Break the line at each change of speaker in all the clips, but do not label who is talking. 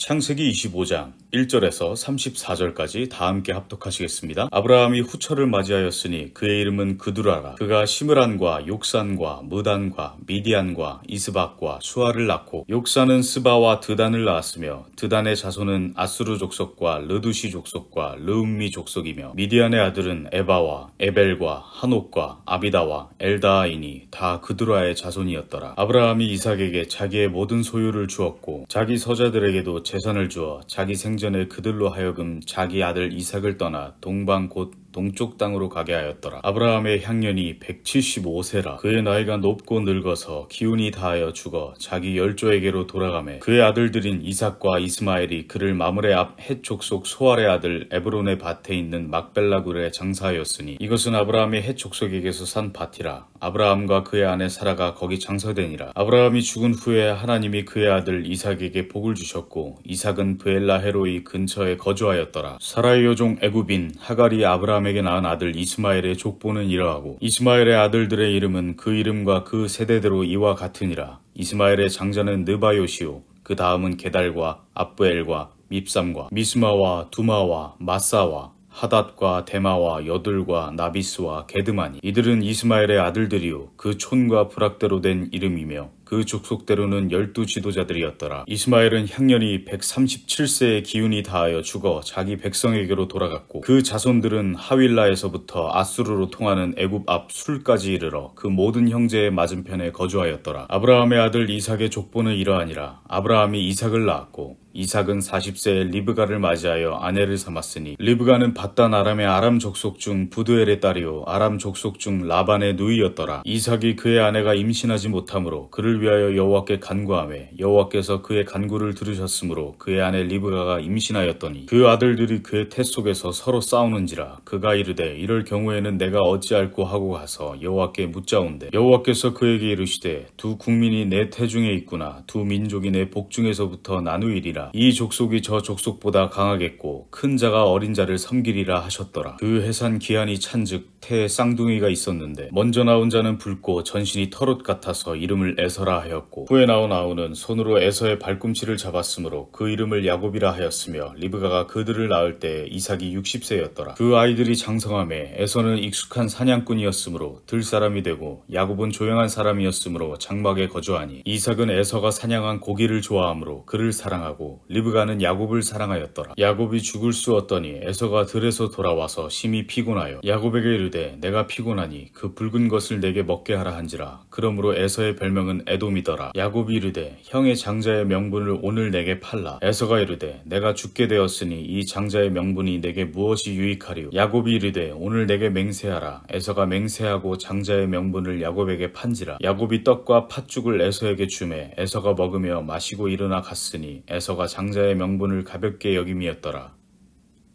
창세기 25장 1절에서 34절까지 다 함께 합독하시겠습니다. 아브라함이 후처를 맞이하였으니 그의 이름은 그두라라. 그가 시므란과 욕산과 무단과 미디안과 이스박과 수아를 낳고 욕산은 스바와 드단을 낳았으며 드단의 자손은 아스루 족속과 르두시 족속과 르음미 족속이며 미디안의 아들은 에바와 에벨과 한옥과 아비다와 엘다아이니 다 그두라의 자손이었더라. 아브라함이 이삭에게 자기의 모든 소유를 주었고 자기 서자들에게도 재산을 주어 자기 생전에 그들로 하여금 자기 아들 이삭을 떠나 동방 곧 동쪽 땅으로 가게 하였더라. 아브라함의 향년이 175세라 그의 나이가 높고 늙어서 기운이 다하여 죽어 자기 열조에게로 돌아가매 그의 아들들인 이삭과 이스마엘이 그를 마물의 앞 해촉 속 소알의 아들 에브론의 밭에 있는 막벨라굴에 장사하였으니 이것은 아브라함의 해촉 속에게서 산 밭이라 아브라함과 그의 아내 사라가 거기 장사되니라 아브라함이 죽은 후에 하나님이 그의 아들 이삭에게 복을 주셨고 이삭은 브엘라 헤로이 근처에 거주하였더라 사라의 요종 에굽인 하갈이 아브라함 아브라함에게 낳은 아들 이스마엘의 족보는 이러하고 이스마엘의 아들들의 이름은 그 이름과 그 세대대로 이와 같으니라 이스마엘의 장자는 느바요시오 그 다음은 게달과 아부엘과 밉삼과 미스마와 두마와 마사와 하닷과 데마와 여들과 나비스와 게드마니 이들은 이스마엘의 아들들이요 그 촌과 부락대로 된 이름이며 그 족속대로는 열두 지도자들이었더라. 이스마엘은 향년이 137세의 기운이 닿아여 죽어 자기 백성에게로 돌아갔고 그 자손들은 하윌라에서부터 아수르로 통하는 애굽 앞 술까지 이르러 그 모든 형제의 맞은편에 거주하였더라. 아브라함의 아들 이삭의 족보는 이러하니라. 아브라함이 이삭을 낳았고 이삭은 40세에 리브가를 맞이하여 아내를 삼았으니 리브가는 바단 아람의 아람 족속 중 부두엘의 딸이요 아람 족속 중 라반의 누이였더라 이삭이 그의 아내가 임신하지 못하므로 그를 위하여 여호와께 간구하매 여호와께서 그의 간구를 들으셨으므로 그의 아내 리브가가 임신하였더니 그 아들들이 그의 태 속에서 서로 싸우는지라 그가 이르되 이럴 경우에는 내가 어찌할꼬 하고 가서 여호와께 묻자온대 여호와께서 그에게 이르시되 두 국민이 내 태중에 있구나 두 민족이 내 복중에서부터 나누이리라 이 족속이 저 족속보다 강하겠고 큰 자가 어린 자를 섬기리라 하셨더라 그 해산 기한이 찬즉 태에 쌍둥이가 있었는데 먼저 나온 자는 붉고 전신이 털옷 같아서 이름을 에서라 하였고 후에 나온 아우는 손으로 에서의 발꿈치를 잡았으므로 그 이름을 야곱이라 하였으며 리브가가 그들을 낳을 때 이삭이 60세였더라 그 아이들이 장성함에 에서는 익숙한 사냥꾼이었으므로 들사람이 되고 야곱은 조용한 사람이었으므로 장막에 거주하니 이삭은 에서가 사냥한 고기를 좋아하므로 그를 사랑하고 리브가는 야곱을 사랑하였더라. 야곱이 죽을 수 없더니 에서가 들에서 돌아와서 심히 피곤하여 야곱에게 이르되 내가 피곤하니 그 붉은 것을 내게 먹게 하라 한지라. 그러므로 에서의 별명은 에돔이더라. 야곱이 이르되 형의 장자의 명분을 오늘 내게 팔라. 에서가 이르되 내가 죽게 되었으니 이 장자의 명분이 내게 무엇이 유익하리요. 야곱이 이르되 오늘 내게 맹세하라. 에서가 맹세하고 장자의 명분을 야곱에게 판지라. 야곱이 떡과 팥죽을 에서에게 주매 에서가 먹으며 마시고 일어나 갔으니 에서가 목사가 장자의 명분을 가볍게 여김이었더라.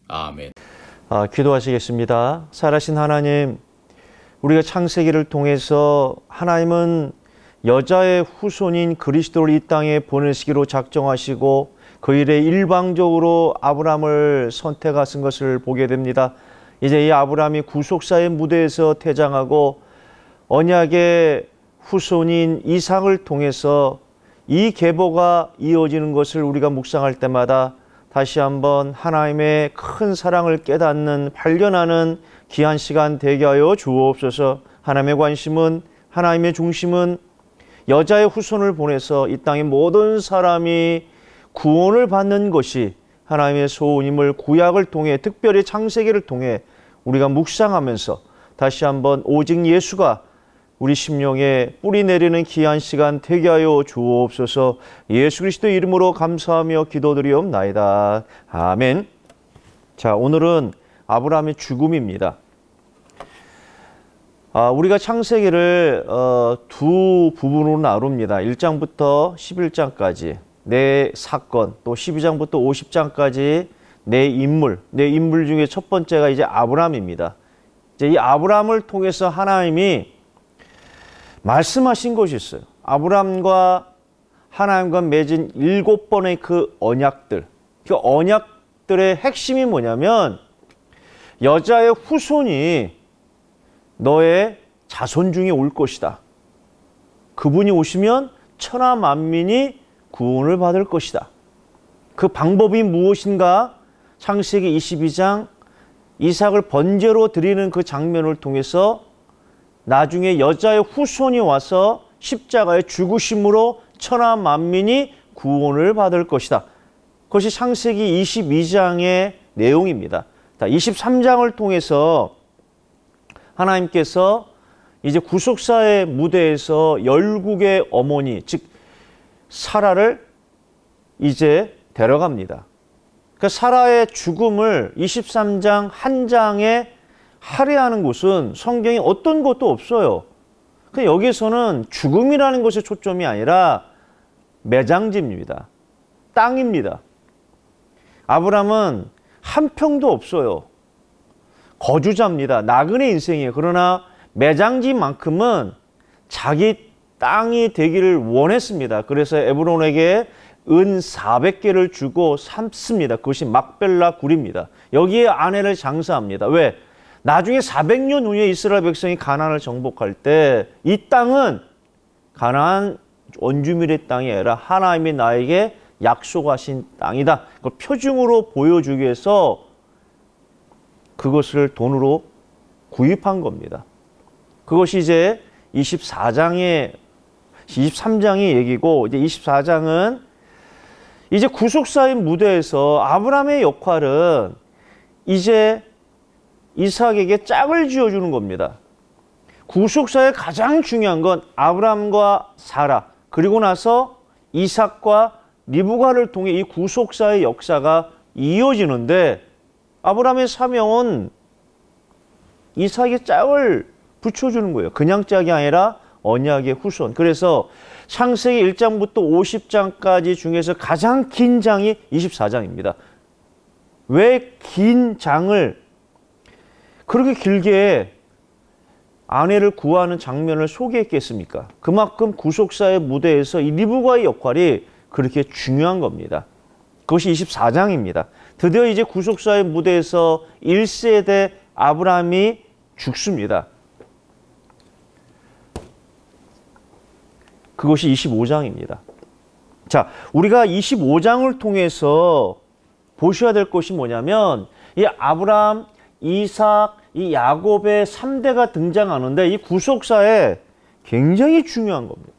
아멘.
아, 기도하시겠습니다. 살아신 하나님, 우리가 창세기를 통해서 하나님은 여자의 후손인 그리스도를 이 땅에 보내시기로 작정하시고 그 일에 일방적으로 아브람을 선택하신 것을 보게 됩니다. 이제 이 아브람이 구속사의 무대에서 퇴장하고 언약의 후손인 이상을 통해서 이 계보가 이어지는 것을 우리가 묵상할 때마다 다시 한번 하나님의 큰 사랑을 깨닫는 발견하는 귀한 시간 되게 하여 주옵소서. 하나님의 관심은 하나님의 중심은 여자의 후손을 보내서 이 땅의 모든 사람이 구원을 받는 것이 하나님의 소원임을 구약을 통해 특별히 창세기를 통해 우리가 묵상하면서 다시 한번 오직 예수가 우리 심령에 뿌리 내리는 귀한 시간 되게 하여 주옵소서. 예수 그리스도 이름으로 감사하며 기도드리옵나이다. 아멘. 자, 오늘은 아브라함의 죽음입니다. 아, 우리가 창세기를 어, 두 부분으로 나눕니다. 1장부터 11장까지 내 사건, 또 12장부터 50장까지 내 인물, 내 인물 중에 첫 번째가 이제 아브라함입니다. 이제 이 아브라함을 통해서 하나님이 말씀하신 것이 있어요. 아브람과 하나님과 맺은 일곱 번의 그 언약들. 그 언약들의 핵심이 뭐냐면 여자의 후손이 너의 자손 중에 올 것이다. 그분이 오시면 천하 만민이 구원을 받을 것이다. 그 방법이 무엇인가? 창세기 22장 이삭을 번제로 드리는 그 장면을 통해서 나중에 여자의 후손이 와서 십자가의 죽으심으로 천하 만민이 구원을 받을 것이다. 그것이 창세기 22장의 내용입니다. 23장을 통해서 하나님께서 이제 구속사의 무대에서 열국의 어머니, 즉 사라를 이제 데려갑니다. 그 사라의 죽음을 23장 한 장에 할애하는 곳은 성경에 어떤 것도 없어요. 그러니까 여기서는 죽음이라는 것이 초점이 아니라 매장지입니다. 땅입니다. 아브람은 한 평도 없어요. 거주자입니다. 나그네 인생이에요. 그러나 매장지만큼은 자기 땅이 되기를 원했습니다. 그래서 에브론에게 은 400개를 주고 삼습니다. 그것이 막벨라 굴입니다. 여기에 아내를 장사합니다. 왜? 나중에 400년 후에 이스라엘 백성이 가나안을 정복할 때 이 땅은 가나안 원주민의 땅이 아니라 하나님이 나에게 약속하신 땅이다. 그걸 표징으로 보여주기 위해서 그것을 돈으로 구입한 겁니다. 그것이 이제 24장의 23장의 얘기고 이제 24장은 이제 구속사인 무대에서 아브라함의 역할은 이제 이삭에게 짝을 지어주는 겁니다. 구속사에 가장 중요한 건 아브람과 사라 그리고 나서 이삭과 리브가를 통해 이 구속사의 역사가 이어지는데 아브람의 사명은 이삭에 짝을 붙여주는 거예요. 그냥 짝이 아니라 언약의 후손. 그래서 창세기 1장부터 50장까지 중에서 가장 긴 장이 24장입니다. 왜 긴 장을 그렇게 길게 아내를 구하는 장면을 소개했겠습니까? 그만큼 구속사의 무대에서 이 리브가의 역할이 그렇게 중요한 겁니다. 그것이 24장입니다. 드디어 이제 구속사의 무대에서 1세대 아브라함이 죽습니다. 그것이 25장입니다. 자, 우리가 25장을 통해서 보셔야 될 것이 뭐냐면 이 아브라함 이삭, 이 야곱의 3대가 등장하는데 이 구속사에 굉장히 중요한 겁니다.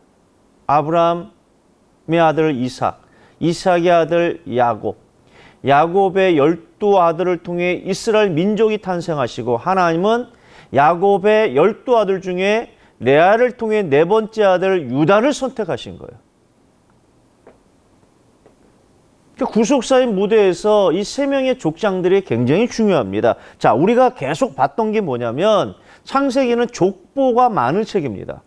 아브라함의 아들 이삭, 이삭의 아들 야곱, 야곱의 열두 아들을 통해 이스라엘 민족이 탄생하시고 하나님은 야곱의 열두 아들 중에 레아를 통해 네 번째 아들 유다를 선택하신 거예요. 그러니까 구속사의 무대에서 이 세 명의 족장들이 굉장히 중요합니다. 자, 우리가 계속 봤던 게 뭐냐면 창세기는 족보가 많은 책입니다.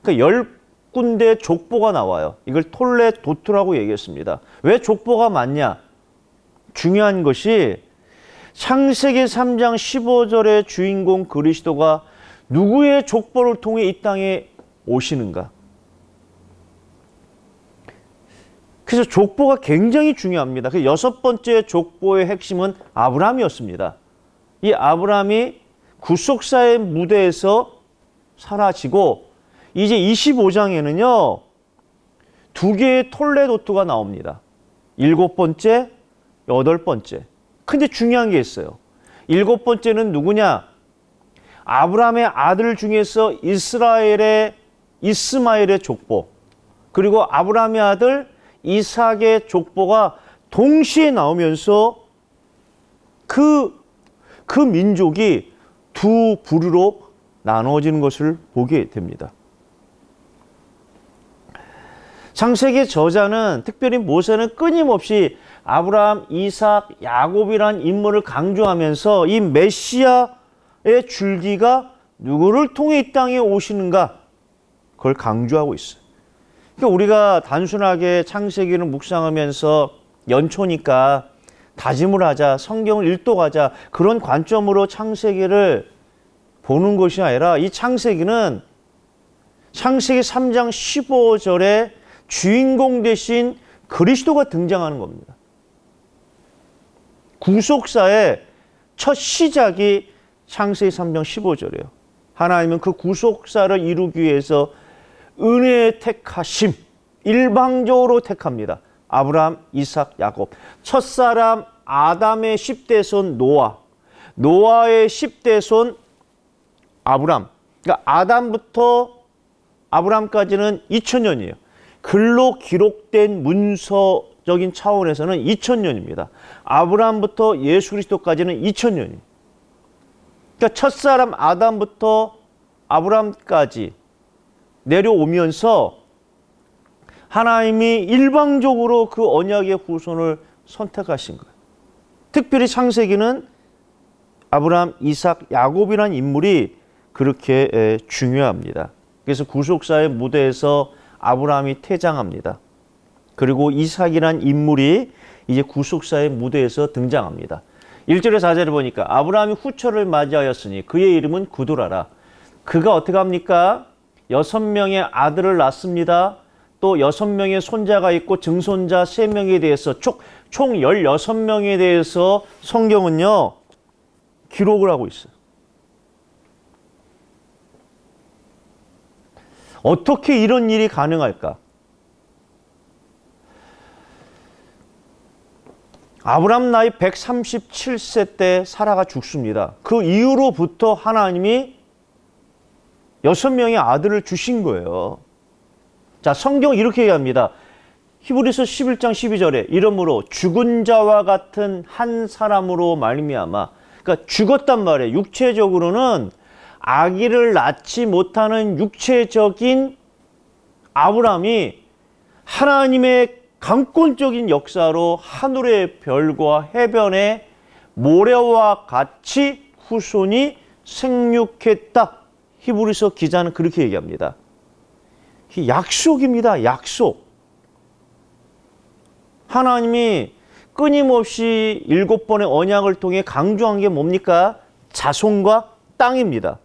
그러니까 열 군데 족보가 나와요. 이걸 톨레 도트라고 얘기했습니다. 왜 족보가 많냐? 중요한 것이 창세기 3장 15절의 주인공 그리스도가 누구의 족보를 통해 이 땅에 오시는가? 그래서 족보가 굉장히 중요합니다. 그 여섯 번째 족보의 핵심은 아브라함이었습니다. 이 아브라함이 구속사의 무대에서 사라지고 이제 25장에는요. 두 개의 톨레도트가 나옵니다. 일곱 번째, 여덟 번째. 근데 중요한 게 있어요. 일곱 번째는 누구냐? 아브라함의 아들 중에서 이스라엘의 이스마엘의 족보. 그리고 아브라함의 아들 이삭의 족보가 동시에 나오면서 그, 그 민족이 두 부류로 나눠지는 것을 보게 됩니다. 창세기 저자는 특별히 모세는 끊임없이 아브라함, 이삭, 야곱이란 인물을 강조하면서 이 메시아의 줄기가 누구를 통해 이 땅에 오시는가 그걸 강조하고 있어요. 그러니까 우리가 단순하게 창세기를 묵상하면서 연초니까 다짐을 하자, 성경을 일독하자 그런 관점으로 창세기를 보는 것이 아니라 이 창세기는 창세기 3장 15절에 주인공 대신 그리스도가 등장하는 겁니다. 구속사의 첫 시작이 창세기 3장 15절이에요. 하나님은 그 구속사를 이루기 위해서 은혜의 택하심 일방적으로 택합니다. 아브라함, 이삭, 야곱 첫사람 아담의 10대 손 노아 노아의 10대 손 아브람 그러니까 아담부터 아브람까지는 2000년이에요. 글로 기록된 문서적인 차원에서는 2000년입니다. 아브람부터 예수 그리스도까지는 2000년이에요. 그러니까 첫사람 아담부터 아브람까지 내려오면서 하나님이 일방적으로 그 언약의 후손을 선택하신 거예요. 특별히 창세기는 아브라함, 이삭, 야곱이라 인물이 그렇게 중요합니다. 그래서 구속사의 무대에서 아브라함이 퇴장합니다. 그리고 이삭이란 인물이 이제 구속사의 무대에서 등장합니다. 1절의 4절을 보니까 아브라함이 후처를 맞이하였으니 그의 이름은 구두라라. 그가 어떻게 합니까? 여섯 명의 아들을 낳습니다. 또 여섯 명의 손자가 있고 증손자 세명에 대해서 총, 총 16명에 대해서 성경은요. 기록을 하고 있어요. 어떻게 이런 일이 가능할까? 아브람 나이 137세 때 사라가 죽습니다. 그 이후로부터 하나님이 여섯 명의 아들을 주신 거예요. 자, 성경 이렇게 얘기합니다. 히브리서 11장 12절에 이러므로 죽은 자와 같은 한 사람으로 말미암아 그러니까 죽었단 말이에요. 육체적으로는 아기를 낳지 못하는 육체적인 아브라함이 하나님의 강권적인 역사로 하늘의 별과 해변의 모래와 같이 후손이 생육했다. 히브리서 기자는 그렇게 얘기합니다. 약속입니다. 약속. 하나님이 끊임없이 일곱 번의 언약을 통해 강조한 게 뭡니까? 자손과 땅입니다.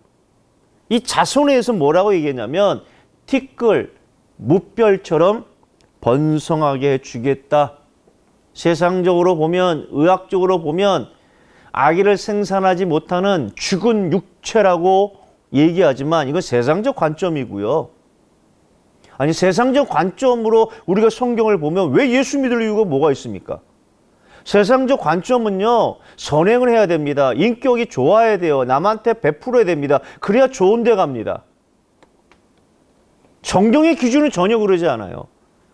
이 자손에서 뭐라고 얘기했냐면 티끌, 무별처럼 번성하게 해주겠다. 세상적으로 보면 의학적으로 보면 아기를 생산하지 못하는 죽은 육체라고 얘기하지만 이건 세상적 관점이고요. 아니 세상적 관점으로 우리가 성경을 보면 왜 예수 믿을 이유가 뭐가 있습니까? 세상적 관점은요. 선행을 해야 됩니다. 인격이 좋아야 돼요. 남한테 베풀어야 됩니다. 그래야 좋은 데 갑니다. 성경의 기준은 전혀 그러지 않아요.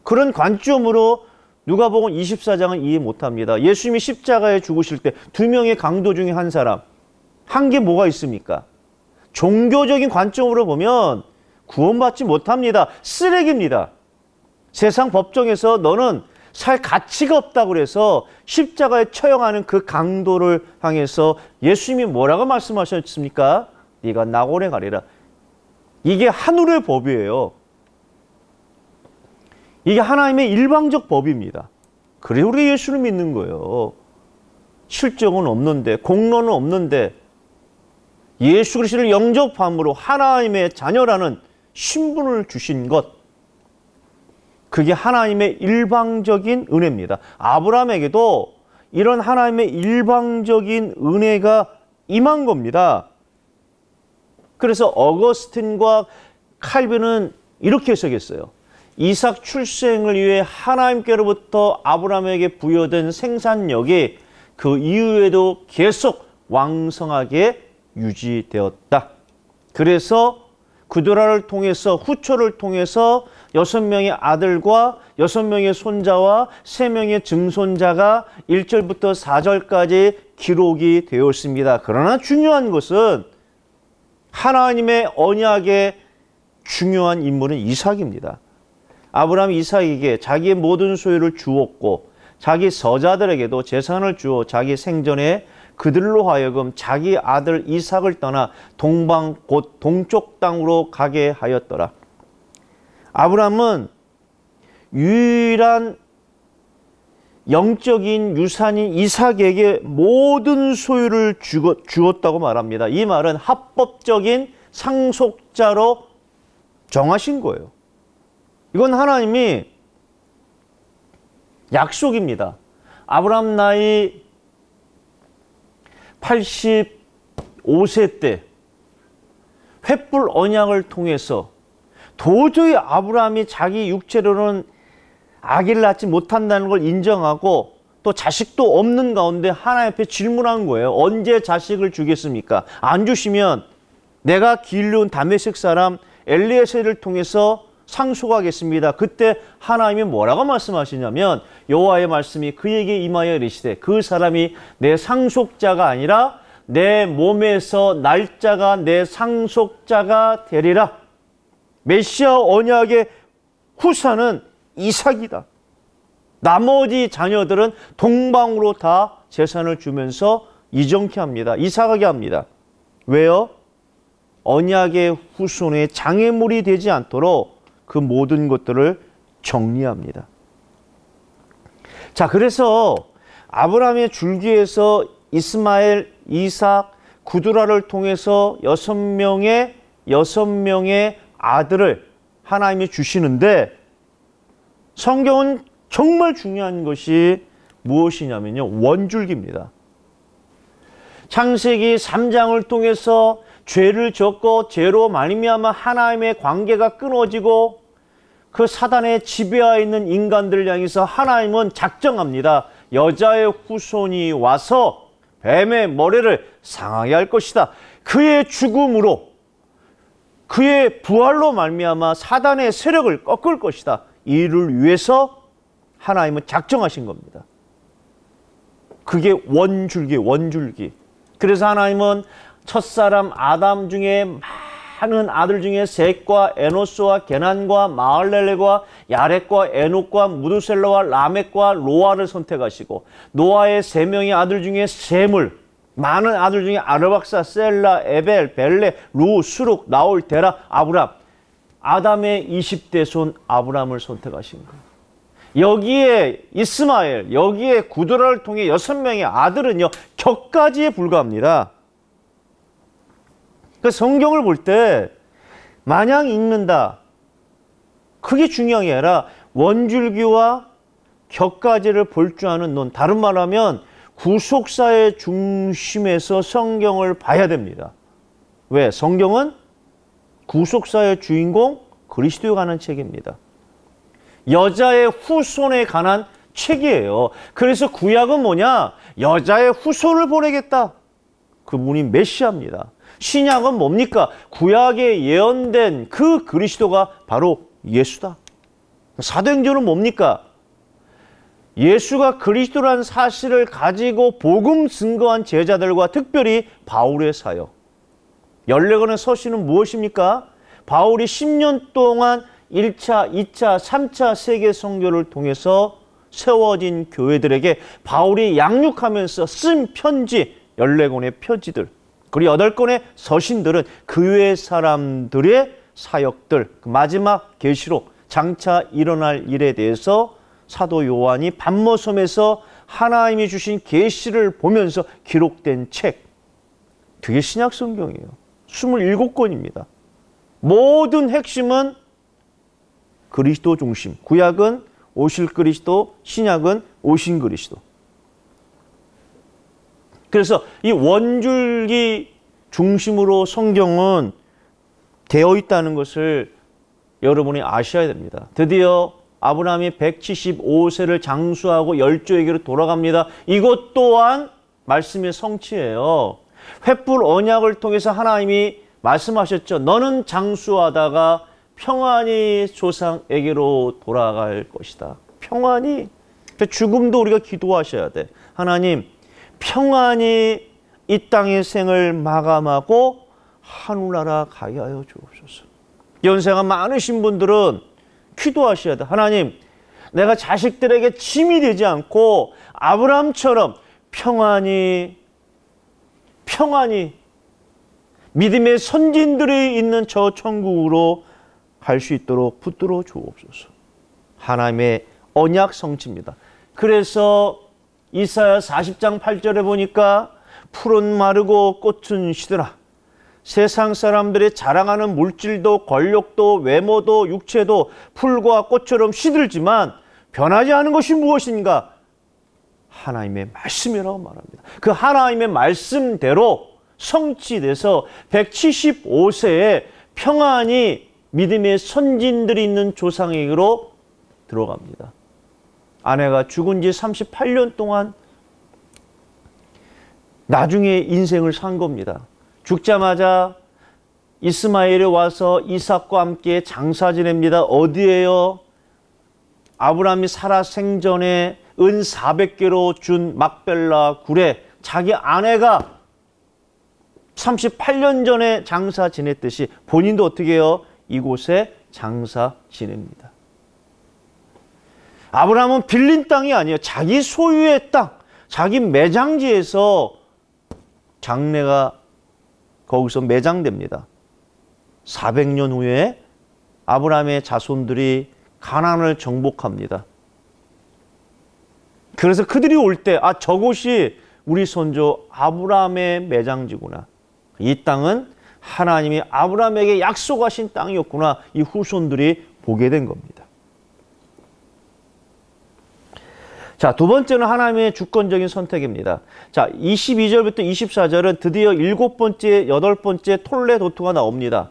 그런 관점으로 누가복음 24장은 이해 못합니다. 예수님이 십자가에 죽으실 때 두 명의 강도 중에 한 사람 한 게 뭐가 있습니까? 종교적인 관점으로 보면 구원받지 못합니다. 쓰레기입니다. 세상 법정에서 너는 살 가치가 없다고 그래서 십자가에 처형하는 그 강도를 향해서 예수님이 뭐라고 말씀하셨습니까? 네가 낙원에 가리라. 이게 하늘의 법이에요. 이게 하나님의 일방적 법입니다. 그래 우리 예수를 믿는 거예요. 실적은 없는데 공로는 없는데 예수 그리스도를 영접함으로 하나님의 자녀라는 신분을 주신 것 그게 하나님의 일방적인 은혜입니다. 아브라함에게도 이런 하나님의 일방적인 은혜가 임한 겁니다. 그래서 어거스틴과 칼빈은 이렇게 해석했어요. 이삭 출생을 위해 하나님께로부터 아브라함에게 부여된 생산력이 그 이후에도 계속 왕성하게 유지되었다. 그래서 그드라를 통해서 후초를 통해서 여섯 명의 아들과 여섯 명의 손자와 세 명의 증손자가 일절부터사절까지 기록이 되었습니다. 그러나 중요한 것은 하나님의 언약의 중요한 인물은 이삭입니다. 아브라함 이삭에게 자기의 모든 소유를 주었고 자기 서자들에게도 재산을 주어 자기 생전에 그들로 하여금 자기 아들 이삭을 떠나 동방 곧 동쪽 땅으로 가게 하였더라. 아브라함은 유일한 영적인 유산인 이삭에게 모든 소유를 주었다고 말합니다. 이 말은 합법적인 상속자로 정하신 거예요. 이건 하나님이 약속입니다. 아브라함 나이 85세 때 횃불 언약을 통해서 도저히 아브라함이 자기 육체로는 아기를 낳지 못한다는 걸 인정하고 또 자식도 없는 가운데 하나옆에 질문한 거예요. 언제 자식을 주겠습니까? 안 주시면 내가 길르온 다메섹 사람 엘리에세를 통해서 상속하겠습니다. 그때 하나님이 뭐라고 말씀하시냐면 여호와의 말씀이 그에게 임하여 이르시되 그 사람이 내 상속자가 아니라 내 몸에서 날짜가 내 상속자가 되리라. 메시아 언약의 후사는 이삭이다. 나머지 자녀들은 동방으로 다 재산을 주면서 이정케 합니다. 이삭하게 합니다. 왜요? 언약의 후손의 장애물이 되지 않도록 그 모든 것들을 정리합니다. 자, 그래서 아브라함의 줄기에서 이스마엘, 이삭, 구두라를 통해서 여섯 명의 여섯 명의 아들을 하나님이 주시는데 성경은 정말 중요한 것이 무엇이냐면요. 원줄기입니다. 창세기 3장을 통해서 죄를 적고 죄로 말미암아 하나님의 관계가 끊어지고 그 사단의 지배하에 있는 인간들 향해서 하나님은 작정합니다. 여자의 후손이 와서 뱀의 머리를 상하게 할 것이다. 그의 죽음으로 그의 부활로 말미암아 사단의 세력을 꺾을 것이다. 이를 위해서 하나님은 작정하신 겁니다. 그게 원줄기, 원줄기. 그래서 하나님은 첫사람 아담 중에 많은 아들 중에 셋과 에노스와 게난과 마을렐레과 야렛과 에녹과 무두셀러와 라멕과 로아를 선택하시고 노아의 세 명의 아들 중에 셈을 많은 아들 중에 아르박사, 셀라, 에벨, 벨레, 루, 수룩, 나올, 데라, 아브람 아담의 20대 손 아브람을 선택하신 거예요. 여기에 이스마엘, 여기에 구드라를 통해 여섯 명의 아들은요, 격까지에 불과합니다. 그 성경을 볼 때 마냥 읽는다. 크게 중요한 게 아니라 원줄기와 격가지를 볼 줄 아는 논. 다른 말 하면 구속사의 중심에서 성경을 봐야 됩니다. 왜? 성경은 구속사의 주인공 그리스도에 관한 책입니다. 여자의 후손에 관한 책이에요. 그래서 구약은 뭐냐? 여자의 후손을 보내겠다. 그분이 메시아입니다. 신약은 뭡니까? 구약에 예언된 그 그리스도가 바로 예수다. 사도행전은 뭡니까? 예수가 그리스도란 사실을 가지고 복음 증거한 제자들과 특별히 바울의 사역. 열네권의 서신은 무엇입니까? 바울이 10년 동안 1차, 2차, 3차 세계 선교를 통해서 세워진 교회들에게 바울이 양육하면서 쓴 편지, 열네 권의 편지들. 그리고 여덟 권의 서신들은 그 외 사람들의 사역들, 그 마지막 계시록, 장차 일어날 일에 대해서 사도 요한이 반모섬에서 하나님이 주신 계시를 보면서 기록된 책. 되게 신약 성경이에요. 27권입니다. 모든 핵심은 그리스도 중심. 구약은 오실 그리스도, 신약은 오신 그리스도. 그래서 이 원줄기 중심으로 성경은 되어 있다는 것을 여러분이 아셔야 됩니다. 드디어 아브라함이 175세를 장수하고 열조에게로 돌아갑니다. 이것 또한 말씀의 성취예요. 횃불 언약을 통해서 하나님이 말씀하셨죠. 너는 장수하다가 평안히 조상에게로 돌아갈 것이다. 평안히. 그러니까 죽음도 우리가 기도하셔야 돼. 하나님, 평안히 이 땅의 생을 마감하고 하늘나라 가게 하여 주옵소서. 연세가 많으신 분들은 기도하셔야 돼. 하나님, 내가 자식들에게 짐이 되지 않고 아브라함처럼 평안히 평안히 믿음의 선진들이 있는 저 천국으로 갈 수 있도록 붙들어 주옵소서. 하나님의 언약 성취입니다. 그래서 이사야 40장 8절에 보니까 풀은 마르고 꽃은 시드라. 세상 사람들의 자랑하는 물질도 권력도 외모도 육체도 풀과 꽃처럼 시들지만 변하지 않은 것이 무엇인가? 하나님의 말씀이라고 말합니다. 그 하나님의 말씀대로 성취돼서 175세에 평안히 믿음의 선진들이 있는 조상에게로 들어갑니다. 아내가 죽은 지 38년 동안 나중에 인생을 산 겁니다. 죽자마자 이스마엘에 와서 이삭과 함께 장사 지냅니다. 어디에요? 아브라함이 살아 생전에 은 400개로 준 막벨라 굴에 자기 아내가 38년 전에 장사 지냈듯이 본인도 어떻게 해요? 이곳에 장사 지냅니다. 아브라함은 빌린 땅이 아니에요. 자기 소유의 땅, 자기 매장지에서 장래가 거기서 매장됩니다. 400년 후에 아브라함의 자손들이 가난을 정복합니다. 그래서 그들이 올 때, 아, 저곳이 우리 선조 아브라함의 매장지구나. 이 땅은 하나님이 아브라함에게 약속하신 땅이었구나. 이 후손들이 보게 된 겁니다. 자, 두 번째는 하나님의 주권적인 선택입니다. 자, 22절부터 24절은 드디어 일곱 번째, 여덟 번째 톨레도토가 나옵니다.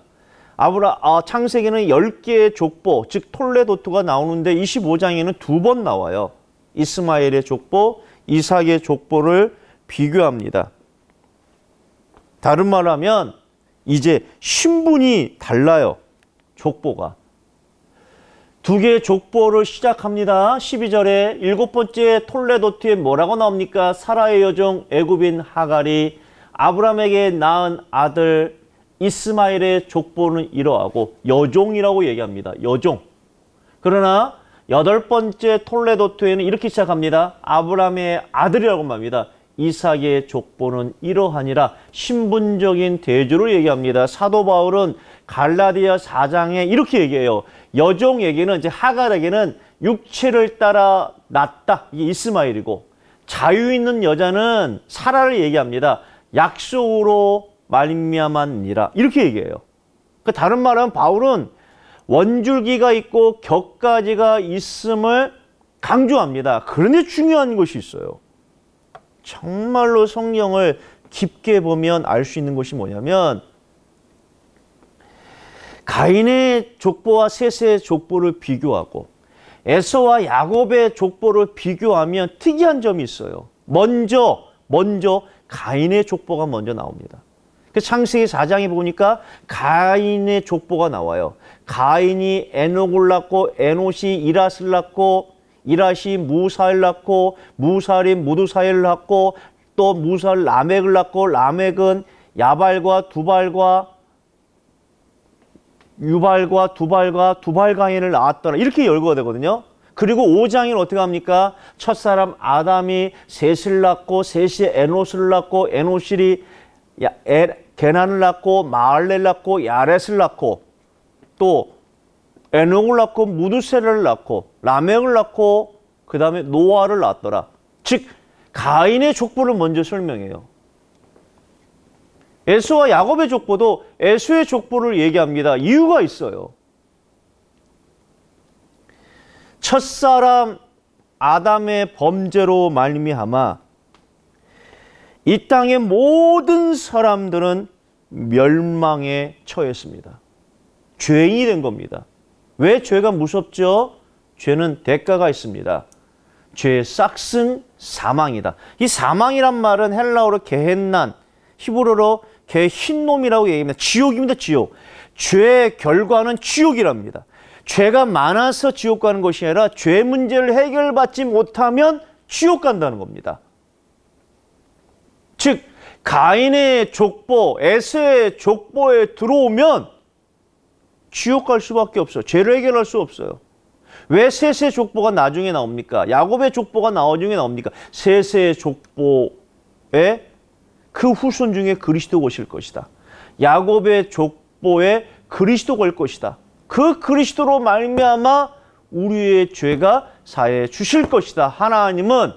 아브라 아, 창세기는 10개의 족보, 즉 톨레도토가 나오는데 25장에는 두 번 나와요. 이스마엘의 족보, 이삭의 족보를 비교합니다. 다른 말 하면 이제 신분이 달라요. 족보가. 두 개의 족보를 시작합니다. 12절에 일곱 번째 톨레도트에 뭐라고 나옵니까? 사라의 여종 애굽인 하갈이 아브라함에게 낳은 아들 이스마엘의 족보는 이러하고 여종이라고 얘기합니다. 여종. 그러나 여덟 번째 톨레도트에는 이렇게 시작합니다. 아브라함의 아들이라고 말합니다. 이삭의 족보는 이러하니라 신분적인 대조를 얘기합니다. 사도 바울은 갈라디아 4장에 이렇게 얘기해요. 여종에게는 이제 하갈에게는 육체를 따라 낳다 이게 이스마일이고 자유 있는 여자는 사라를 얘기합니다. 약속으로 말미암았니라 이렇게 얘기해요. 그 다른 말은 바울은 원줄기가 있고 격가지가 있음을 강조합니다. 그런데 중요한 것이 있어요. 정말로 성령을 깊게 보면 알 수 있는 것이 뭐냐면 가인의 족보와 셋의 족보를 비교하고 에서와 야곱의 족보를 비교하면 특이한 점이 있어요. 먼저 먼저 가인의 족보가 먼저 나옵니다. 그 창세기 4장에 보니까 가인의 족보가 나와요. 가인이 에녹을 낳고 에노시 이라스를 낳고 이라시 무사일 낳고 무사리 무두사일 낳고 또 무사를 라멕을 낳고 라멕은 야발과 두발과 유발과 두발과 두발가인을 낳았더라. 이렇게 열거가 되거든요. 그리고 5장에는 어떻게 합니까? 첫사람 아담이 셋을 낳고 셋이 에노스를 낳고 에노실이 게난을 낳고 마을레 낳고 야렛을 낳고 또 에녹을 낳고 무두세를 낳고 라멕을 낳고 그 다음에 노아를 낳았더라. 즉 가인의 족보를 먼저 설명해요. 에수와 야곱의 족보도 에수의 족보를 얘기합니다. 이유가 있어요. 첫사람 아담의 범죄로 말미암아 이 땅의 모든 사람들은 멸망에 처했습니다. 죄인이 된 겁니다. 왜 죄가 무섭죠? 죄는 대가가 있습니다. 죄의 싹은 사망이다. 이 사망이란 말은 헬라어로 게헨난, 히브리로 개 흰놈이라고 얘기합니다. 지옥입니다. 지옥. 죄의 결과는 지옥이랍니다. 죄가 많아서 지옥 가는 것이 아니라 죄 문제를 해결받지 못하면 지옥 간다는 겁니다. 즉 가인의 족보, 에서의 족보에 들어오면 지옥 갈 수밖에 없어요. 죄를 해결할 수 없어요. 왜 셋의 족보가 나중에 나옵니까? 야곱의 족보가 나중에 나옵니까? 셋의 족보에 그 후손 중에 그리스도가 오실 것이다. 야곱의 족보에 그리스도가 올 것이다. 그 그리스도로 말미암아 우리의 죄가 사해 주실 것이다. 하나님은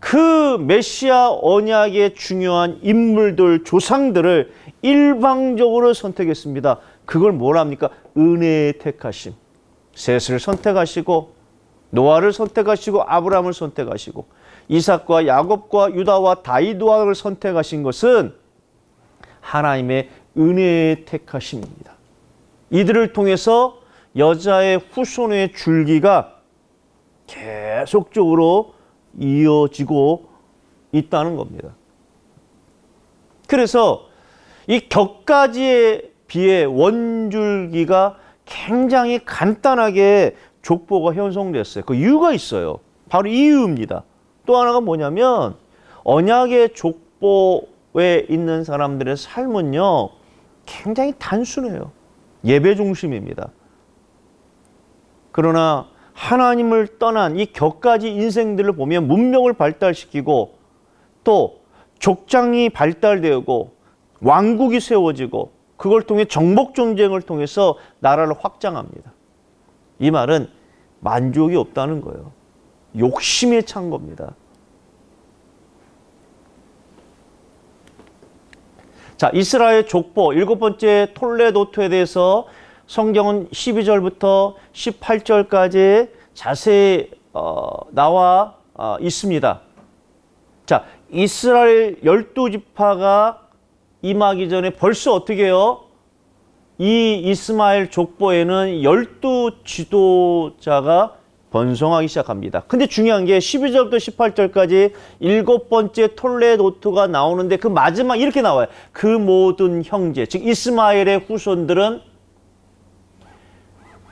그 메시아 언약의 중요한 인물들 조상들을 일방적으로 선택했습니다. 그걸 뭐랍니까? 은혜의 택하심. 셋을 선택하시고 노아를 선택하시고 아브라함을 선택하시고 이삭과 야곱과 유다와 다윗왕을 이 선택하신 것은 하나님의 은혜의 택하심입니다. 이들을 통해서 여자의 후손의 줄기가 계속적으로 이어지고 있다는 겁니다. 그래서 이 격가지에 비해 원줄기가 굉장히 간단하게 족보가 형성됐어요. 그 이유가 있어요. 바로 이유입니다. 또 하나가 뭐냐면 언약의 족보에 있는 사람들의 삶은요. 굉장히 단순해요. 예배 중심입니다. 그러나 하나님을 떠난 이 격가지 인생들을 보면 문명을 발달시키고 또 족장이 발달되고 왕국이 세워지고 그걸 통해 정복 전쟁을 통해서 나라를 확장합니다. 이 말은 만족이 없다는 거예요. 욕심에 찬 겁니다. 자, 이스라엘 족보 일곱 번째 톨레도트에 대해서 성경은 12절부터 18절까지 자세히 어, 나와 어, 있습니다. 자, 이스라엘 열두 지파가 임하기 전에 벌써 어떻게 해요? 이 이스마엘 족보에는 열두 지도자가 번성하기 시작합니다. 근데 중요한 게 12절부터 18절까지 일곱 번째 톨레노트가 나오는데 그 마지막 이렇게 나와요. 그 모든 형제, 즉 이스마엘의 후손들은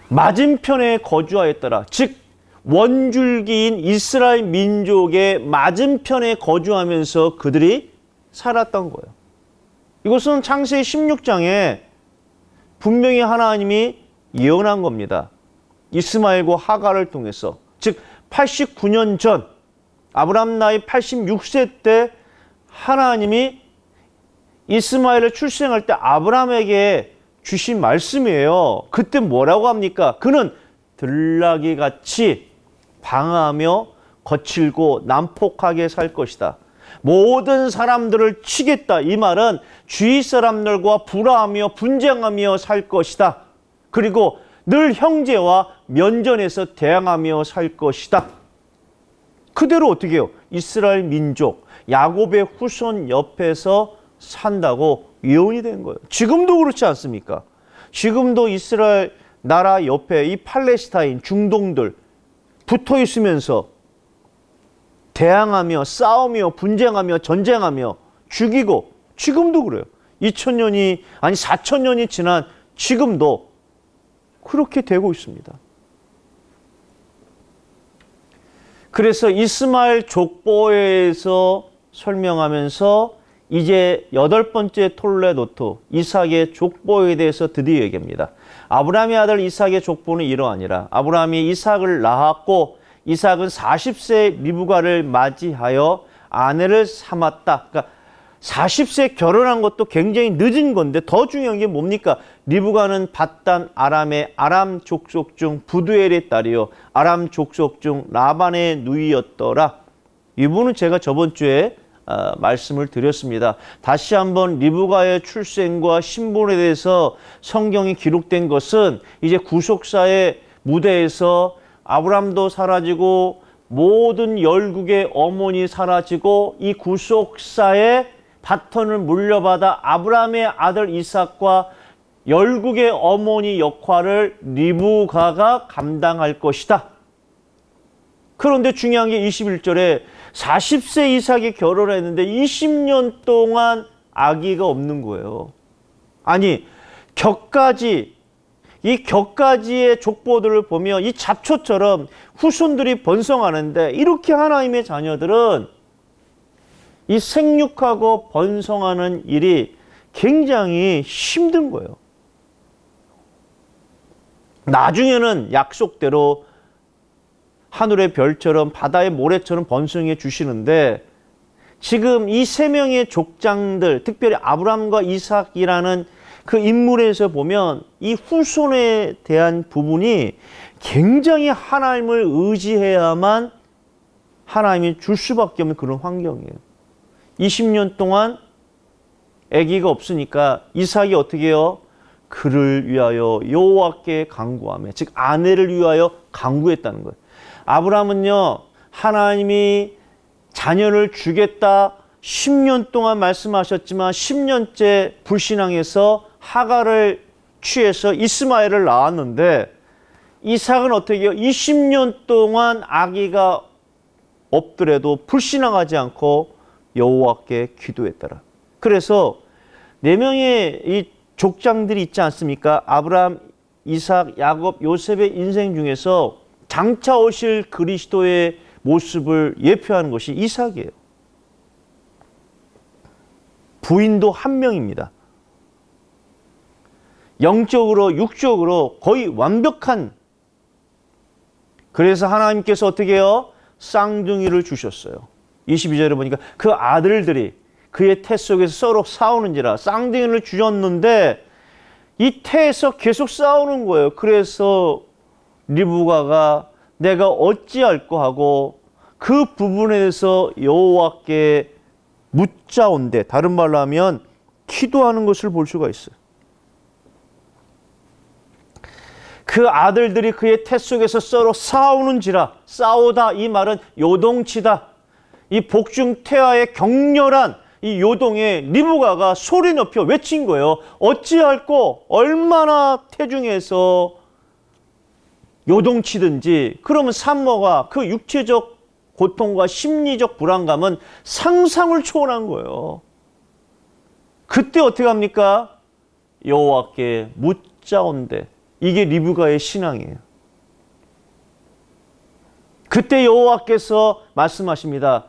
맞은편에 거주하였더라. 즉 원줄기인 이스라엘 민족의 맞은편에 거주하면서 그들이 살았던 거예요. 이것은 창세 16장에 분명히 하나님이 예언한 겁니다. 이스마엘과 하가를 통해서 즉 89년 전아브라함 나이 86세 때 하나님이 이스마엘을 출생할 때아브라함에게 주신 말씀이에요. 그때 뭐라고 합니까? 그는 들락이 같이 방하며 거칠고 난폭하게 살 것이다. 모든 사람들을 치겠다. 이 말은 주위 사람들과 불화하며 분쟁하며 살 것이다. 그리고 늘 형제와 면전에서 대항하며 살 것이다. 그대로 어떻게 해요? 이스라엘 민족, 야곱의 후손 옆에서 산다고 예언이 된 거예요. 지금도 그렇지 않습니까? 지금도 이스라엘 나라 옆에 이 팔레스타인 중동들 붙어 있으면서 대항하며 싸우며 분쟁하며 전쟁하며 죽이고 지금도 그래요. 2000년이 아니 4000년이 지난 지금도 그렇게 되고 있습니다. 그래서 이스마엘 족보에서 설명하면서 이제 여덟 번째 톨레노토 이삭의 족보에 대해서 드디어 얘기합니다. 아브라함의 아들 이삭의 족보는 이러하니라. 아브라함이 이삭을 낳았고 이삭은 40세 미부가를 맞이하여 아내를 삼았다. 그러니까 40세 결혼한 것도 굉장히 늦은 건데 더 중요한 게 뭡니까? 리브가는 바단 아람의 아람 족속 중 부두엘의 딸이요 아람 족속 중 라반의 누이였더라. 이분은 제가 저번 주에 어, 말씀을 드렸습니다. 다시 한번 리브가의 출생과 신분에 대해서 성경이 기록된 것은 이제 구속사의 무대에서 아브람도 사라지고 모든 열국의 어머니 사라지고 이 구속사의 바톤을 물려받아 아브라함의 아들 이삭과 열국의 어머니 역할을 리브가가 감당할 것이다. 그런데 중요한 게 21절에 40세 이삭이 결혼했는데 20년 동안 아기가 없는 거예요. 아니, 격까지 이 격까지의 족보들을 보면 이 잡초처럼 후손들이 번성하는데 이렇게 하나님의 자녀들은 이 생육하고 번성하는 일이 굉장히 힘든 거예요. 나중에는 약속대로 하늘의 별처럼 바다의 모래처럼 번성해 주시는데 지금 이 세 명의 족장들 특별히 아브람과 이삭이라는 그 인물에서 보면 이 후손에 대한 부분이 굉장히 하나님을 의지해야만 하나님이 줄 수밖에 없는 그런 환경이에요. 20년 동안 아기가 없으니까 이삭이 어떻게 해요? 그를 위하여 여호와께 강구함에 즉 아내를 위하여 강구했다는 거예요. 아브라함은요. 하나님이 자녀를 주겠다 10년 동안 말씀하셨지만 10년째 불신앙에서 하가를 취해서 이스마엘을 낳았는데 이삭은 어떻게 해요? 20년 동안 아기가 없더라도 불신앙하지 않고 여호와께 기도했더라. 그래서 네 명의 이 족장들이 있지 않습니까? 아브라함, 이삭, 야곱, 요셉의 인생 중에서 장차 오실 그리스도의 모습을 예표하는 것이 이삭이에요. 부인도 한 명입니다. 영적으로 육적으로 거의 완벽한 그래서 하나님께서 어떻게 해요? 쌍둥이를 주셨어요. 22절에 보니까 그 아들들이 그의 태 속에서 서로 싸우는지라 쌍둥이를 주셨는데 이 태에서 계속 싸우는 거예요. 그래서 리브가가 내가 어찌할까 하고 그 부분에서 여호와께 묻자온데 다른 말로 하면 기도하는 것을 볼 수가 있어요. 그 아들들이 그의 태 속에서 서로 싸우는지라 싸우다 이 말은 요동치다 이 복중 태아의 격렬한 이요동의 리브가가 소리 높여 외친 거예요. 어찌할꼬 얼마나 태중에서 요동치든지 그러면 산모가 그 육체적 고통과 심리적 불안감은 상상을 초월한 거예요. 그때 어떻게 합니까? 여호와께 묻자온대. 이게 리브가의 신앙이에요. 그때 여호와께서 말씀하십니다.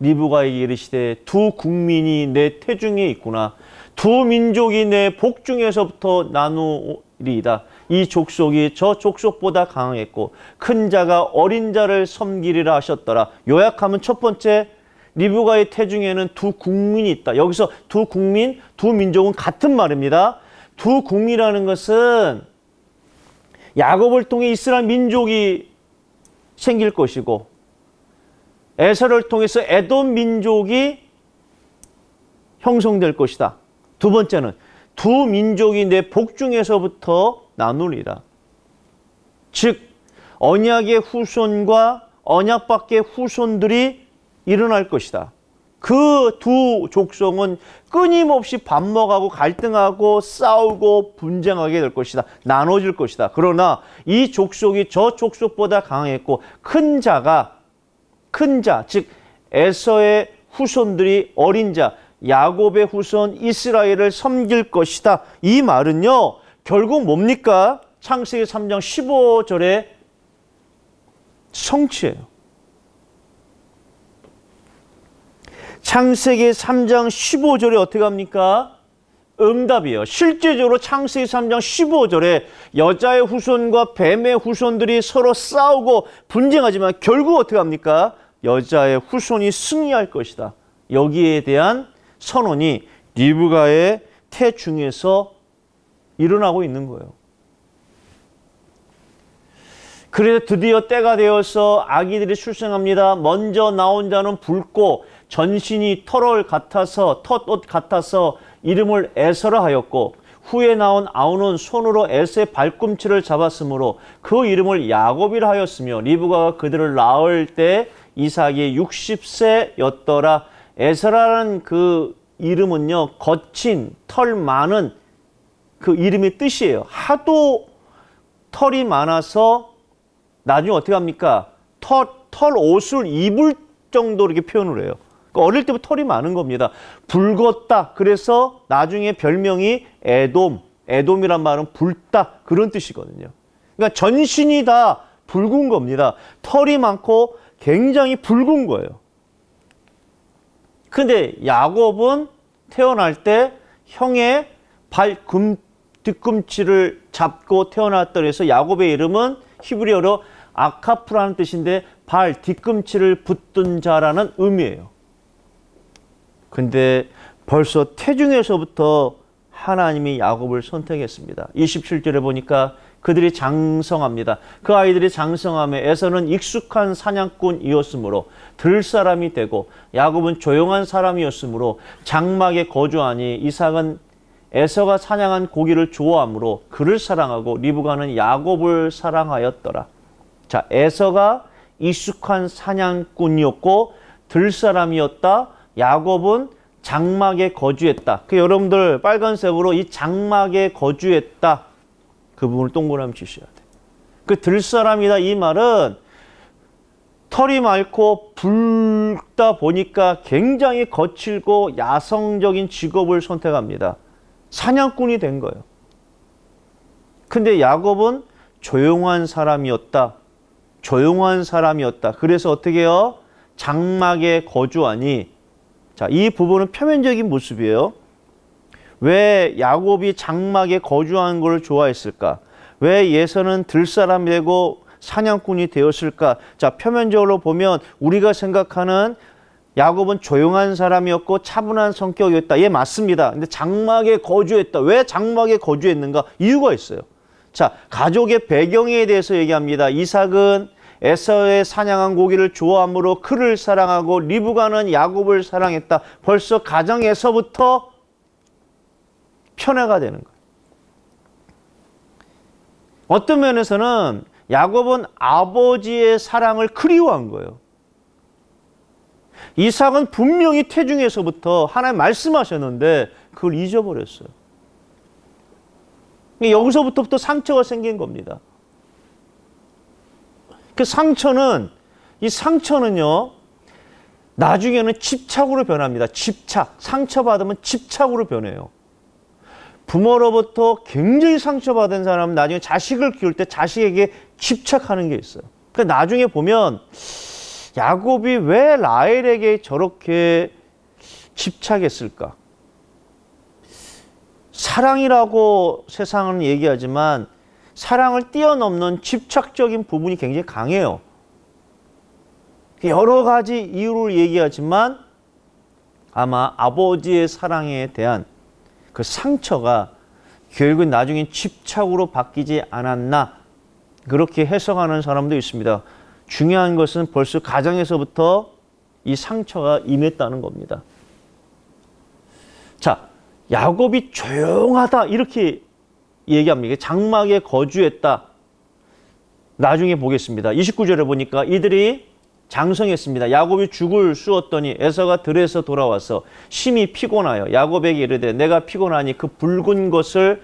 리브가에게 이르시되 두 국민이 내 태중에 있구나 두 민족이 내 복중에서부터 나누리이다 이 족속이 저 족속보다 강했고 큰 자가 어린 자를 섬기리라 하셨더라 요약하면 첫 번째 리브가의 태중에는 두 국민이 있다 여기서 두 국민 두 민족은 같은 말입니다 두 국민이라는 것은 야곱을 통해 이스라엘 민족이 생길 것이고 에서를 통해서 에돔 민족이 형성될 것이다. 두 번째는 두 민족이 내 복중에서부터 나누리라. 즉 언약의 후손과 언약 밖의 후손들이 일어날 것이다. 그 두 족속은 끊임없이 밥 먹하고 갈등하고 싸우고 분쟁하게 될 것이다. 나눠질 것이다. 그러나 이 족속이 저 족속보다 강했고 큰 자가 큰 자, 즉 에서의 후손들이 어린 자, 야곱의 후손 이스라엘을 섬길 것이다. 이 말은요. 결국 뭡니까? 창세기 3장 15절의 성취예요. 창세기 3장 15절에 어떻게 합니까? 응답이요 실제적으로 창세기 3장 15절에 여자의 후손과 뱀의 후손들이 서로 싸우고 분쟁하지만 결국 어떻게 합니까? 여자의 후손이 승리할 것이다. 여기에 대한 선언이 리브가의 태중에서 일어나고 있는 거예요. 그래서 드디어 때가 되어서 아기들이 출생합니다. 먼저 나온 자는 붉고 전신이 털을 같아서 텃옷 같아서 이름을 에서라 하였고 후에 나온 아우는 손으로 에스의 발꿈치를 잡았으므로 그 이름을 야곱이라 하였으며 리브가가 그들을 낳을 때 이삭이 60세였더라. 에서라는 그 이름은요. 거친 털 많은 그 이름의 뜻이에요. 하도 털이 많아서 나중에 어떻게 합니까? 털, 털 옷을 입을 정도로 이렇게 표현을 해요. 그러니까 어릴 때부터 털이 많은 겁니다. 붉었다. 그래서 나중에 별명이 에돔. 에돔이란 말은 붉다. 그런 뜻이거든요. 그러니까 전신이 다 붉은 겁니다. 털이 많고 굉장히 붉은 거예요. 근데 야곱은 태어날 때 형의 발 금, 뒤꿈치를 잡고 태어났다 그래서 야곱의 이름은 히브리어로 아카프라는 뜻인데 발 뒤꿈치를 붙든 자라는 의미예요. 근데 벌써 태중에서부터 하나님이 야곱을 선택했습니다. 27절에 보니까 그들이 장성합니다. 그 아이들이 장성함에 에서는 익숙한 사냥꾼이었으므로 들 사람이 되고 야곱은 조용한 사람이었으므로 장막에 거주하니 이삭은 에서가 사냥한 고기를 좋아하므로 그를 사랑하고 리브가는 야곱을 사랑하였더라. 자, 에서가 익숙한 사냥꾼이었고 들 사람이었다. 야곱은 장막에 거주했다. 그 여러분들 빨간색으로 이 장막에 거주했다. 그 부분을 동그라미 치셔야 돼. 그 들사람이다 이 말은 털이 맑고 붉다 보니까 굉장히 거칠고 야성적인 직업을 선택합니다. 사냥꾼이 된 거예요. 근데 야곱은 조용한 사람이었다. 조용한 사람이었다. 그래서 어떻게 해요? 장막에 거주하니. 자, 이 부분은 표면적인 모습이에요. 왜 야곱이 장막에 거주하는 걸 좋아했을까? 왜 예서는 들사람이 되고 사냥꾼이 되었을까? 자, 표면적으로 보면 우리가 생각하는 야곱은 조용한 사람이었고 차분한 성격이었다. 예, 맞습니다. 근데 장막에 거주했다. 왜 장막에 거주했는가? 이유가 있어요. 자, 가족의 배경에 대해서 얘기합니다. 이삭은 에서의 사냥한 고기를 좋아함으로 그를 사랑하고 리브가는 야곱을 사랑했다. 벌써 가정에서부터 편애가 되는 거예요. 어떤 면에서는 야곱은 아버지의 사랑을 그리워한 거예요. 이삭은 분명히 태중에서부터 하나님 말씀하셨는데 그걸 잊어버렸어요. 그러니까 여기서부터부터 상처가 생긴 겁니다. 그 상처는 이 상처는요. 나중에는 집착으로 변합니다. 집착. 상처받으면 집착으로 변해요. 부모로부터 굉장히 상처받은 사람은 나중에 자식을 키울 때 자식에게 집착하는 게 있어요. 그러니까 나중에 보면 야곱이 왜 라헬에게 저렇게 집착했을까? 사랑이라고 세상은 얘기하지만 사랑을 뛰어넘는 집착적인 부분이 굉장히 강해요. 여러 가지 이유를 얘기하지만 아마 아버지의 사랑에 대한 그 상처가 결국 나중에 집착으로 바뀌지 않았나 그렇게 해석하는 사람도 있습니다. 중요한 것은 벌써 가정에서부터 이 상처가 임했다는 겁니다. 자, 야곱이 조용하다 이렇게 얘기합니다. 장막에 거주했다. 나중에 보겠습니다. 29절에 보니까 이들이 장성했습니다. 야곱이 죽을 쑤었더니 에서가 들에서 돌아와서 심히 피곤하여 야곱에게 이르되 내가 피곤하니 그 붉은 것을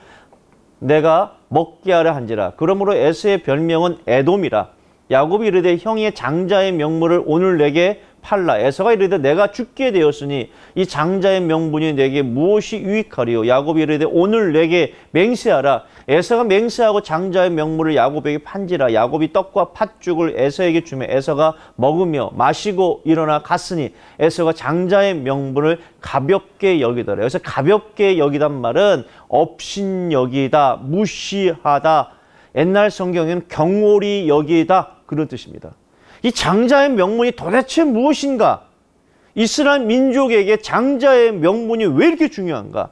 내가 먹게 하려 한지라. 그러므로 에서의 별명은 에돔이라. 야곱이 이르되 형의 장자의 명물을 오늘 내게 팔라 에서가 이르되 내가 죽게 되었으니 이 장자의 명분이 내게 무엇이 유익하리요 야곱이 이르되 오늘 내게 맹세하라 에서가 맹세하고 장자의 명물을 야곱에게 판지라 야곱이 떡과 팥죽을 에서에게 주며 에서가 먹으며 마시고 일어나 갔으니 에서가 장자의 명분을 가볍게 여기더라 그래서 가볍게 여기단 말은 업신여기다 무시하다 옛날 성경에는 경홀이 여기다 그런 뜻입니다 이 장자의 명분이 도대체 무엇인가? 이스라엘 민족에게 장자의 명분이 왜 이렇게 중요한가?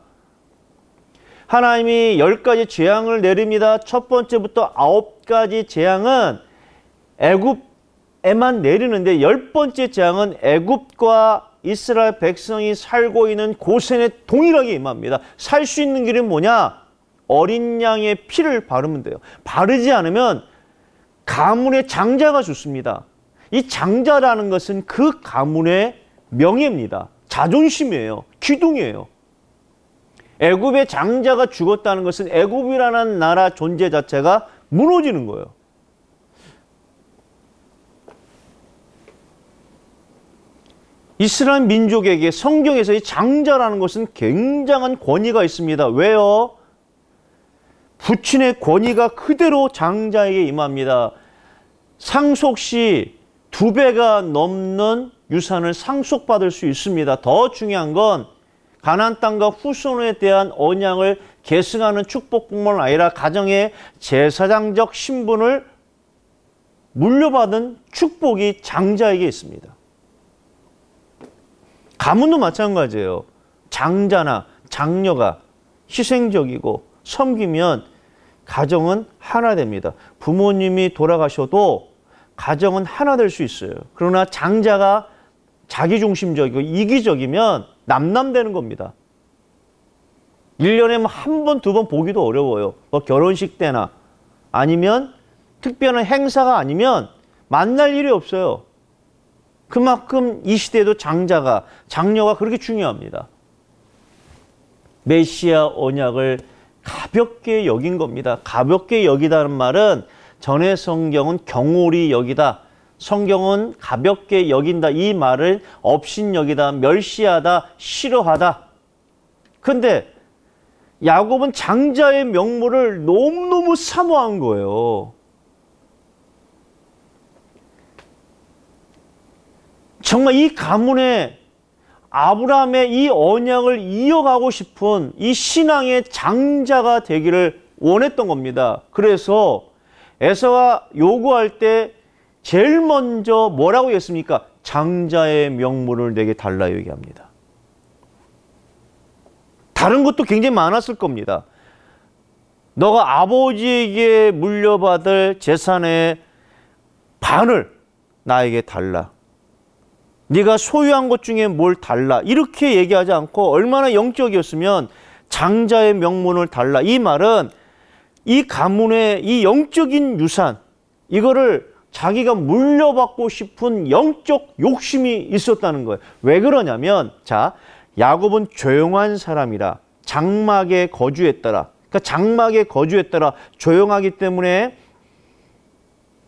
하나님이 열 가지 재앙을 내립니다. 첫 번째부터 아홉 가지 재앙은 애굽에만 내리는데 열 번째 재앙은 애굽과 이스라엘 백성이 살고 있는 고센에 동일하게 임합니다. 살 수 있는 길은 뭐냐? 어린 양의 피를 바르면 돼요. 바르지 않으면 가문의 장자가 죽습니다. 이 장자라는 것은 그 가문의 명예입니다. 자존심이에요. 기둥이에요. 애굽의 장자가 죽었다는 것은 애굽이라는 나라 존재 자체가 무너지는 거예요. 이스라엘 민족에게 성경에서 이 장자라는 것은 굉장한 권위가 있습니다. 왜요? 부친의 권위가 그대로 장자에게 임합니다. 상속 시두 배가 넘는 유산을 상속받을 수 있습니다. 더 중요한 건가나 땅과 후손에 대한 언양을 계승하는 축복뿐만 아니라 가정의 제사장적 신분을 물려받은 축복이 장자에게 있습니다. 가문도 마찬가지예요. 장자나 장녀가 희생적이고 섬기면 가정은 하나 됩니다. 부모님이 돌아가셔도 가정은 하나 될 수 있어요. 그러나 장자가 자기중심적이고 이기적이면 남남되는 겁니다. 1년에 뭐 한 번, 두 번 보기도 어려워요. 뭐 결혼식 때나 아니면 특별한 행사가 아니면 만날 일이 없어요. 그만큼 이 시대에도 장자가, 장녀가 그렇게 중요합니다. 메시아 언약을 가볍게 여긴 겁니다. 가볍게 여기다는 말은 전의 성경은 경홀이 여기다. 성경은 가볍게 여긴다. 이 말을 업신 여기다, 멸시하다, 싫어하다. 근데 야곱은 장자의 명물을 너무너무 사모한 거예요. 정말 이 가문에 아브라함의 이 언약을 이어가고 싶은 이 신앙의 장자가 되기를 원했던 겁니다. 그래서 에서가 요구할 때 제일 먼저 뭐라고 했습니까? 장자의 명분을 내게 달라 얘기합니다. 다른 것도 굉장히 많았을 겁니다. 너가 아버지에게 물려받을 재산의 반을 나에게 달라. 네가 소유한 것 중에 뭘 달라. 이렇게 얘기하지 않고 얼마나 영적이었으면 장자의 명분을 달라. 이 말은 이 가문의 이 영적인 유산 이거를 자기가 물려받고 싶은 영적 욕심이 있었다는 거예요. 왜 그러냐면 자 야곱은 조용한 사람이라 장막에 거주했더라. 그러니까 장막에 거주했더라 조용하기 때문에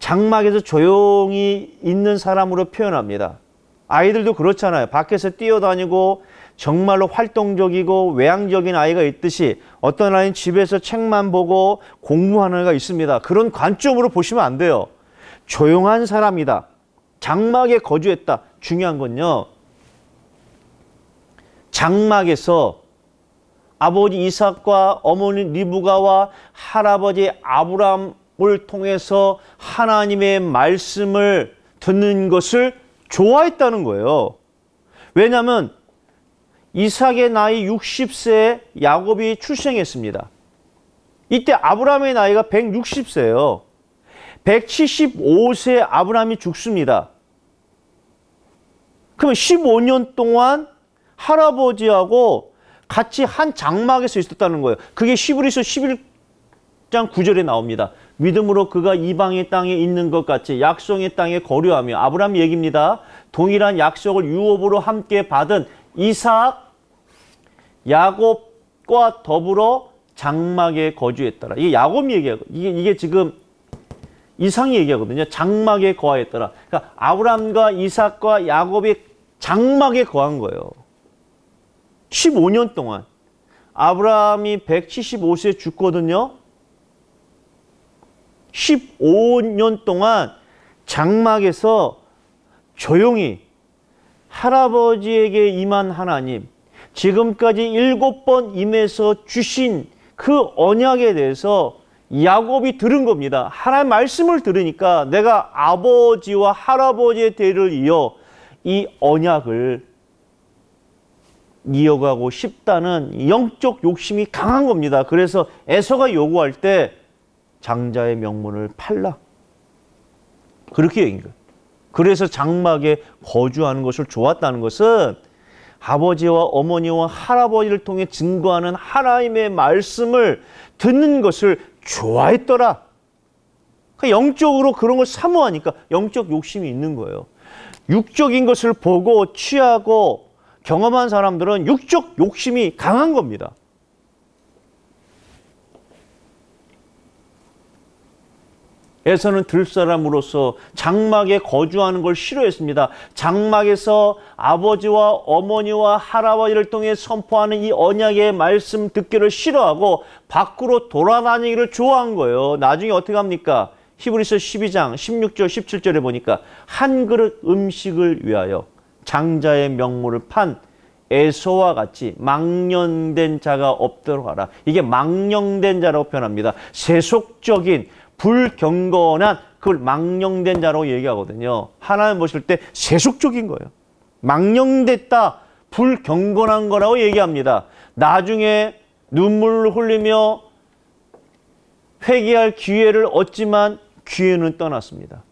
장막에서 조용히 있는 사람으로 표현합니다. 아이들도 그렇잖아요. 밖에서 뛰어다니고 정말로 활동적이고 외향적인 아이가 있듯이 어떤 아이는 집에서 책만 보고 공부하는 아이가 있습니다. 그런 관점으로 보시면 안 돼요. 조용한 사람이다. 장막에 거주했다. 중요한 건요. 장막에서 아버지 이삭과 어머니 리브가와 할아버지 아브람을 통해서 하나님의 말씀을 듣는 것을 좋아했다는 거예요. 왜냐하면 이삭의 나이 60세에 야곱이 출생했습니다. 이때 아브라함의 나이가 160세예요. 1 7 5세 아브라함이 죽습니다. 그러면 15년 동안 할아버지하고 같이 한 장막에서 있었다는 거예요. 그게 시브리서 11장 9절에 나옵니다. 믿음으로 그가 이방의 땅에 있는 것 같이 약속의 땅에 거류하며 아브라함 얘기입니다. 동일한 약속을 유업으로 함께 받은 이삭, 야곱과 더불어 장막에 거주했더라. 이게 야곱이 얘기하고 이게 이게 지금 이상이 얘기하거든요. 장막에 거하였더라. 그러니까 아브람과 이삭과 야곱이 장막에 거한 거예요. 15년 동안 아브라함이 1 7 5세 죽거든요. 15년 동안 장막에서 조용히 할아버지에게 임한 하나님, 지금까지 일곱 번 임해서 주신 그 언약에 대해서 야곱이 들은 겁니다. 하나님 말씀을 들으니까 내가 아버지와 할아버지의 대를 이어 이 언약을 이어가고 싶다는 영적 욕심이 강한 겁니다. 그래서 에서가 요구할 때 장자의 명문을 팔라. 그렇게 얘기한 요 그래서 장막에 거주하는 것을 좋았다는 것은 아버지와 어머니와 할아버지를 통해 증거하는 하나님의 말씀을 듣는 것을 좋아했더라. 그러니까 영적으로 그런 걸 사모하니까 영적 욕심이 있는 거예요. 육적인 것을 보고 취하고 경험한 사람들은 육적 욕심이 강한 겁니다. 에서는 들사람으로서 장막에 거주하는 걸 싫어했습니다. 장막에서 아버지와 어머니와 할아버지를 통해 선포하는 이 언약의 말씀 듣기를 싫어하고 밖으로 돌아다니기를 좋아한 거예요. 나중에 어떻게 합니까? 히브리서 12장 16절 17절에 보니까 한 그릇 음식을 위하여 장자의 명물을 판 에서와 같이 망령된 자가 없도록 하라. 이게 망령된 자라고 표현합니다. 세속적인 불경건한 그걸 망령된 자라고 얘기하거든요. 하나님 보실 때 세속적인 거예요. 망령됐다, 불경건한 거라고 얘기합니다. 나중에 눈물을 흘리며 회개할 기회를 얻지만 기회는 떠났습니다.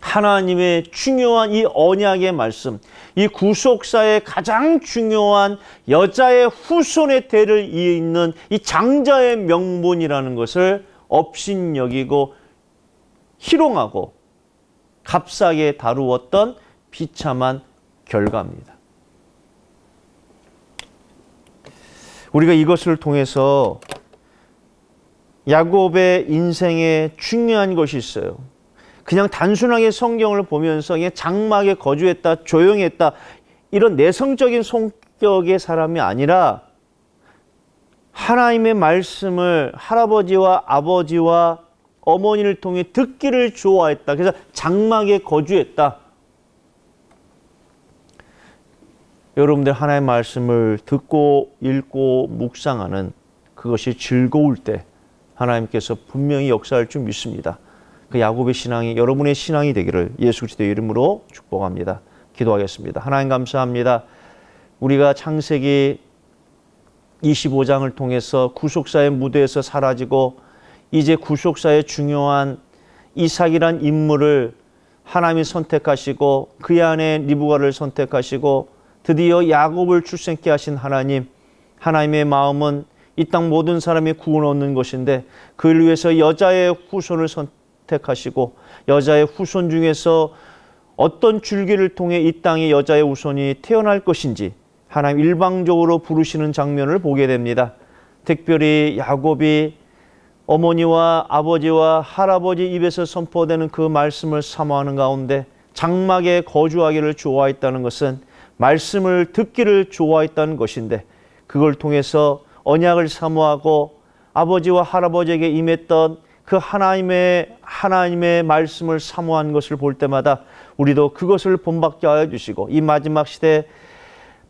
하나님의 중요한 이 언약의 말씀, 이 구속사의 가장 중요한 여자의 후손의 대를 이어 있는 이 장자의 명분이라는 것을 업신여기고 희롱하고 값싸게 다루었던 비참한 결과입니다. 우리가 이것을 통해서 야곱의 인생에 중요한 것이 있어요. 그냥 단순하게 성경을 보면서 장막에 거주했다, 조용했다 이런 내성적인 성격의 사람이 아니라 하나님의 말씀을 할아버지와 아버지와 어머니를 통해 듣기를 좋아했다. 그래서 장막에 거주했다. 여러분들 하나님의 말씀을 듣고 읽고 묵상하는 그것이 즐거울 때 하나님께서 분명히 역사할 줄 믿습니다. 그 야곱의 신앙이 여러분의 신앙이 되기를 예수 그리스도의 이름으로 축복합니다. 기도하겠습니다. 하나님 감사합니다. 우리가 창세기 25장을 통해서 구속사의 무대에서 사라지고 이제 구속사의 중요한 이삭이란 인물을 하나님이 선택하시고 그 안에 리브가를 선택하시고 드디어 야곱을 출생케 하신 하나님 하나님의 마음은 이 땅 모든 사람이 구원 얻는 것인데 그를 위해서 여자의 후손을 선택하시고 여자의 후손 중에서 어떤 줄기를 통해 이 땅의 여자의 후손이 태어날 것인지 하나님 일방적으로 부르시는 장면을 보게 됩니다. 특별히 야곱이 어머니와 아버지와 할아버지 입에서 선포되는 그 말씀을 사모하는 가운데 장막에 거주하기를 좋아했다는 것은 말씀을 듣기를 좋아했다는 것인데 그걸 통해서 언약을 사모하고 아버지와 할아버지에게 임했던 그 하나님의 하나님의 말씀을 사모한 것을 볼 때마다 우리도 그것을 본받게 하여 주시고 이 마지막 시대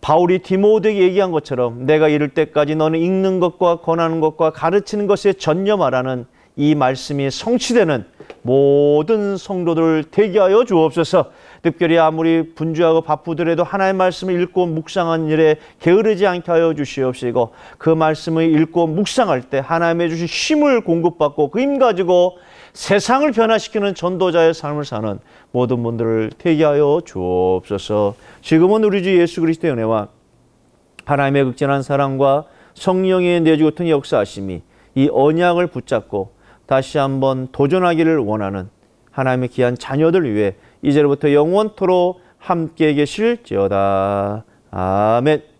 바울이 디모데에게 얘기한 것처럼 내가 이럴 때까지 너는 읽는 것과 권하는 것과 가르치는 것에 전념하라는 이 말씀이 성취되는 모든 성도들 대기하여 주옵소서. 특별히 아무리 분주하고 바쁘더라도 하나의 말씀을 읽고 묵상한 일에 게으르지 않게 하여 주시옵시고 그 말씀을 읽고 묵상할 때 하나님의 주신 힘을 공급받고 그 힘 가지고 세상을 변화시키는 전도자의 삶을 사는 모든 분들을 폐기하여 주옵소서. 지금은 우리 주 예수 그리스도의 은혜와 하나님의 극진한 사랑과 성령의 내주 같은 역사하심이 이 언약을 붙잡고 다시 한번 도전하기를 원하는 하나님의 귀한 자녀들 위해 이제로부터 영원토로 함께 계실지어다. 아멘.